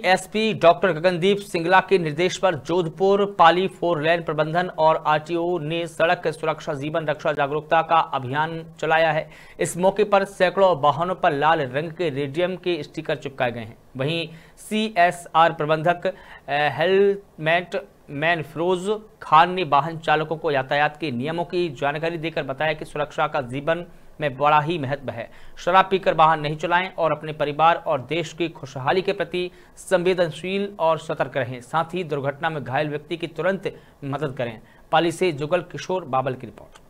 SP doctor Gagandeep Singla के निर्देश पर जोधपुर पाली फोर लेन प्रबंधन और आरटीओ ने सड़क सुरक्षा जीवन रक्षा जागरूकता का अभियान चलाया है इस मौके पर सैकड़ों वाहनों पर लाल रंग के रेडियम के स्टिकर चिपकाए गए हैं वहीं सीएसआर प्रबंधक हेलमेट मैन फिरोज खान ने वाहन चालकों को यातायात के नियमों की जानकारी देकर बताया कि सुरक्षा का जीवन में बड़ा ही महत्व है शराब पीकर वाहन नहीं चलाएं और अपने परिवार और देश की खुशहाली के प्रति संवेदनशील और सतर्क रहें साथ ही दुर्घटना में घायल व्यक्ति की तुरंत मदद करें पाली से जुगल किशोर बाबल की रिपोर्ट